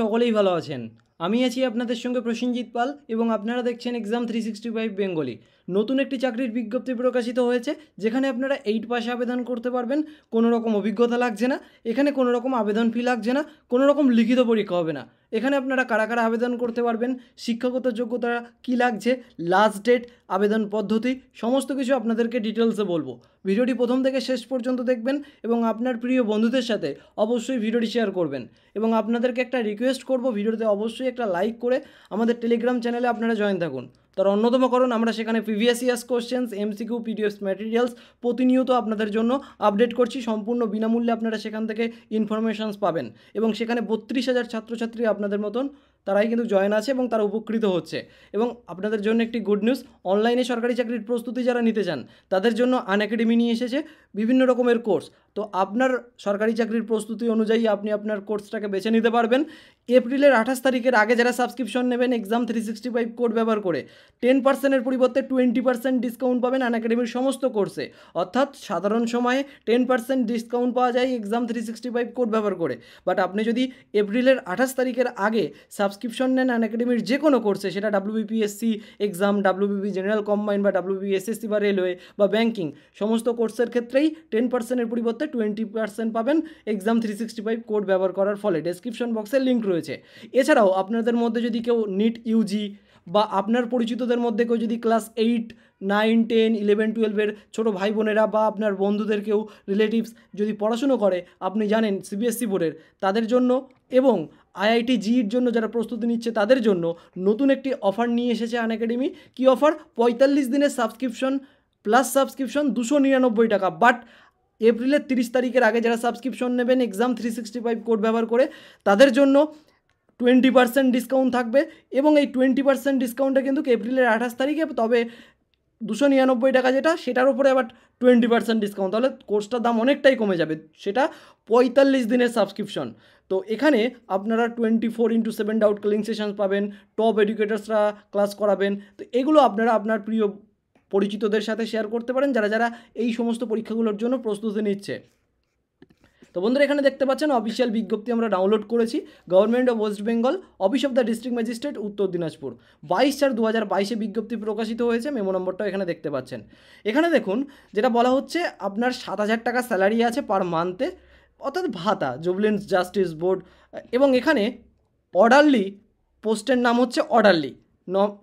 সকলেই ভালো আছেন আমি আছি আপনাদের সঙ্গে প্রসেনজিৎ পাল এবং আপনারা দেখছেন exam three sixty five Bengali নতুন একটি চাকরির বিজ্ঞপ্তি প্রকাশিত হয়েছে যেখানে আপনারা এইট পাশে আবেদন করতে পারবেন কোনো রকম অভিজ্ঞতা লাগছে না এখানে কোনো রকম আবেদন ফি লাগছে না কোনো রকম লিখিত পরীক্ষা হবে না এখানে আপনারা কারা কারা আবেদন করতে পারবেন শিক্ষাগত যোগ্যতা কি লাগছে লাস্ট ডেট আবেদন পদ্ধতি সমস্ত কিছু আপনাদেরকে ডিটেলসে বলবো ভিডিওটি প্রথম থেকে শেষ পর্যন্ত দেখবেন এবং আপনার প্রিয় বন্ধুদের সাথে অবশ্যই ভিডিওটি শেয়ার করবেন এবং আপনাদেরকে একটা রিকোয়েস্ট করব ভিডিওতে অবশ্যই একটা লাইক করে আমাদের টেলিগ্রাম চ্যানেলে আপনারা জয়েন থাকুন তার অন্যতম কারণ আমরা সেখানে previous years questions MCQ PDF materials প্রতিনিয়ত আপনাদের জন্য আপডেট করছি সম্পূর্ণ বিনামূল্যে আপনারা সেখান থেকে ইনফরমেশানস পাবেন এবং সেখানে বত্রিশ হাজার ছাত্রছাত্রী আপনাদের মতন তারাই কিন্তু জয়েন আছে এবং তারা উপকৃত হচ্ছে এবং আপনাদের জন্য একটি গুড নিউজ অনলাইনে সরকারি চাকরির প্রস্তুতি যারা নিতে চান তাদের জন্য আন নিয়ে এসেছে বিভিন্ন রকমের কোর্স তো আপনার সরকারি চাকরির প্রস্তুতি অনুযায়ী আপনি আপনার কোর্সটাকে বেছে নিতে পারবেন এপ্রিলের আঠাশ তারিখের আগে যারা সাবস্ক্রিপশন নেবেন exam three sixty five code ব্যবহার করে টেন পার্সেন্টের পরিবর্তে টোয়েন্টি পার্সেন্ট ডিসকাউন্ট পাবেন আন একাডেমির সমস্ত কোর্সে অর্থাৎ সাধারণ সময়ে টেন পার্সেন্ট ডিসকাউন্ট পাওয়া যায় exam three sixty five code ব্যবহার করে বাট আপনি যদি এপ্রিলের আঠাশ তারিখের আগে সাবস্ক্রিপশন নেন আন একাডেমির যে কোনো কোর্সে সেটা WBPSC exam WBP general combine বা ডাব্লিউবিএসএসসি বা রেলওয়ে বা ব্যাঙ্কিং সমস্ত কোর্সের ক্ষেত্রেই টেন পার্সেন্টের পরিবর্তে টোয়েন্টি পার্সেন্ট পাবেন exam three sixty five code ব্যবহার করার ফলে ডেসক্রিপশন বক্সে লিঙ্ক রয়েছে এছাড়াও আপনাদের মধ্যে যদি কেউ নিট ইউজি বা আপনার পরিচিতদের মধ্যে কেউ যদি class eight nine ten eleven টুয়েলভের ছোটো ভাই বোনেরা বা আপনার বন্ধুদের কেউ রিলেটিভস যদি পড়াশুনো করে আপনি জানেন সিবিএসসি e বোর্ডের তাদের জন্য এবং আইআইটি জির e জন্য যারা প্রস্তুতি নিচ্ছে তাদের জন্য নতুন একটি অফার নিয়ে এসেছে আন একাডেমি কী অফার পঁয়তাল্লিশ দিনের সাবস্ক্রিপশন প্লাস সাবস্ক্রিপশন দুশো নিরানব্বই টাকা বাট এপ্রিলের তিরিশ তারিখের আগে যারা সাবস্ক্রিপশন নেবেন exam three sixty five code ব্যবহার করে তাদের জন্য টোয়েন্টি পার্সেন্ট ডিসকাউন্ট থাকবে এবং এই টোয়েন্টি পার্সেন্ট ডিসকাউন্টটা কিন্তু এপ্রিলের আঠাশ তারিখে তবে দুশো নিরানব্বই টাকা যেটা সেটার উপরে আবার টোয়েন্টি পার্সেন্ট ডিসকাউন্ট তাহলে কোর্সটার দাম অনেকটাই কমে যাবে সেটা পঁয়তাল্লিশ দিনের সাবস্ক্রিপশন তো এখানে আপনারা twenty four into seven doubt clearing session পাবেন টপ এডুকেটার্সরা ক্লাস করাবেন তো এগুলো আপনারা আপনার প্রিয় পরিচিতদের সাথে শেয়ার করতে পারেন যারা যারা এই সমস্ত পরীক্ষাগুলোর জন্য প্রস্তুতি নিচ্ছে তো বন্ধুরা এখানে দেখতে পাচ্ছেন অফিসিয়াল বিজ্ঞপ্তি আমরা ডাউনলোড করেছি government of West Bengal office of the district magistrate Uttar Dinajpur বাইশ চার দু হাজার বাইশে বিজ্ঞপ্তি প্রকাশিত হয়েছে মেমো নম্বরটাও এখানে দেখতে পাচ্ছেন এখানে দেখুন যেটা বলা হচ্ছে আপনার সাত হাজার টাকা স্যালারি আছে পার মান্থে অর্থাৎ ভাতা জুবলেন্স জাস্টিস বোর্ড এবং এখানে অর্ডারলি পোস্টের নাম হচ্ছে orderly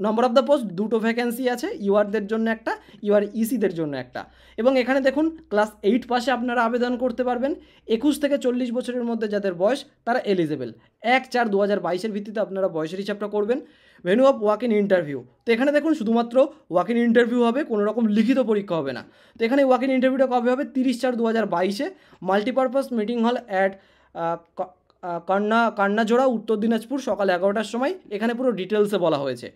number of the post দুটো ভ্যাকেন্সি আছে ইউআরদের জন্য একটা ইউআর ইসিদের e জন্য একটা এবং এখানে দেখুন ক্লাস এইট পাশে আপনারা আবেদন করতে পারবেন একুশ থেকে চল্লিশ বছরের মধ্যে যাদের বয়স তারা এলিজেবেল এক চার দু হাজার বাইশের ভিত্তিতে আপনারা বয়সের হিসাবটা করবেন venue of walk in interview তো এখানে দেখুন শুধুমাত্র ওয়াক ইন ইন্টারভিউ হবে কোনো রকম লিখিত পরীক্ষা হবে না তো এখানে ওয়াক ইন ইন্টারভিউটা কবে হবে তিরিশ চার দু হাজার বাইশে মাল্টিপারপাস মিটিং হল অ্যাট কান্না কান্নাজোড়া উত্তর দিনাজপুর সকাল এগারোটার সময় এখানে পুরো ডিটেলসে বলা হয়েছে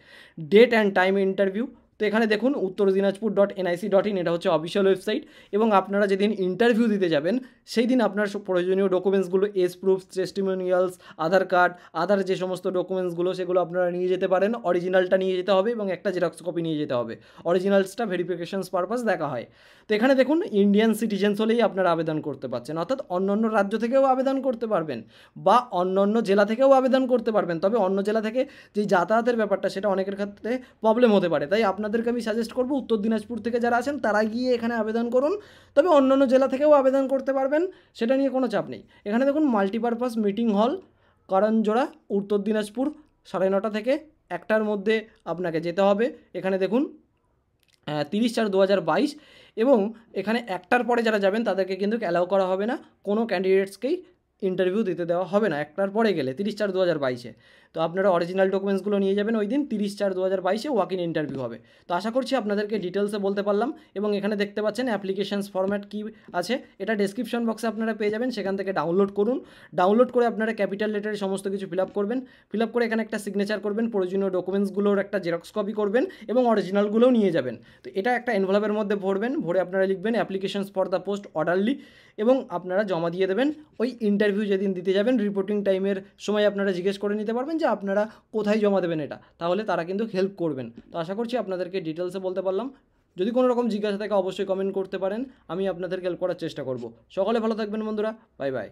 ডেট অ্যান্ড টাইম ইন্টারভিউ তো এখানে দেখুন Uttar Dinajpur dot NIC dot in এটা হচ্ছে অফিসিয়াল ওয়েবসাইট এবং আপনারা যেদিন ইন্টারভিউ দিতে যাবেন সেই দিন আপনার প্রয়োজনীয় ডকুমেন্টসগুলো as proof testimonials Aadhaar card Aadhaar যে সমস্ত ডকুমেন্টসগুলো সেগুলো আপনারা নিয়ে যেতে পারেন অরিজিনালটা নিয়ে যেতে হবে এবং একটা জেরক্স কপি নিয়ে যেতে হবে অরিজিনালসটা ভেরিফিকেশনস পারপাস দেখা হয় তো এখানে দেখুন ইন্ডিয়ান সিটিজেন্স হলেই আপনারা আবেদন করতে পারছেন অর্থাৎ অন্য অন্য রাজ্য থেকেও আবেদন করতে পারবেন বা অন্য অন্য জেলা থেকেও আবেদন করতে পারবেন তবে অন্য জেলা থেকে যে যাতায়াতের ব্যাপারটা সেটা অনেকের ক্ষেত্রে প্রবলেম হতে পারে তাই আপনার আপনাদেরকে আমি সাজেস্ট করব উত্তর দিনাজপুর থেকে যারা আছেন তারা গিয়ে এখানে আবেদন করুন তবে অন্যান্য জেলা থেকেও আবেদন করতে পারবেন সেটা নিয়ে কোনো চাপ নেই এখানে দেখুন মাল্টিপারপাস মিটিং হল করণজোড়া উত্তর দিনাজপুর সাড়ে নটা থেকে একটার মধ্যে আপনাকে যেতে হবে এখানে দেখুন তিরিশ চার দু এবং এখানে একটার পরে যারা যাবেন তাদেরকে কিন্তু অ্যালাউ করা হবে না কোনো ক্যান্ডিডেটসকেই ইন্টারভিউ দিতে দেওয়া হবে না একটার পরে গেলে তিরিশ চার দু হাজার বাইশে তো আপনারা অরিজিনাল ডকুমেন্টসগুলো নিয়ে যাবেন ওই দিন তিরিশ চার দু হাজার বাইশে ওয়াক ইন ইন্টারভিউ হবে তো আশা করছি আপনাদেরকে ডিটেলসে বলতে পারলাম এবং এখানে দেখতে পাচ্ছেন অ্যাপ্লিকেশানস ফর্ম্যাট কী আছে এটা ডেসক্রিপশন বক্সে আপনারা পেয়ে যাবেন সেখান থেকে ডাউনলোড করুন ডাউনলোড করে আপনারা ক্যাপিটাল লেটারে সমস্ত কিছু ফিল আপ করবেন ফিল আপ করে এখানে একটা সিগনেচার করবেন প্রয়োজনীয় ডকুমেন্টসগুলোর একটা জেরক্স কপি করবেন এবং অরিজিনালগুলোও নিয়ে যাবেন তো এটা একটা এনভলভের মধ্যে ভরবেন ভরে আপনারা লিখবেন applications for the post orderly এবং আপনারা জমা দিয়ে দেবেন ওই ইন্টারভিউ ইন্টারভিউ যেদিন দিতে যাবেন রিপোর্টিং টাইমের সময় আপনারা জিজ্ঞেস করে নিতে পারবেন যে আপনারা কোথায় জমা দেবেন এটা তাহলে তারা কিন্তু হেল্প করবেন তো আশা করছি আপনাদেরকে ডিটেলসে বলতে পারলাম যদি কোনো রকম জিজ্ঞাসা থাকে অবশ্যই কমেন্ট করতে পারেন আমি আপনাদেরকে হেল্প করার চেষ্টা করব সকলে ভালো থাকবেন বন্ধুরা বাই বাই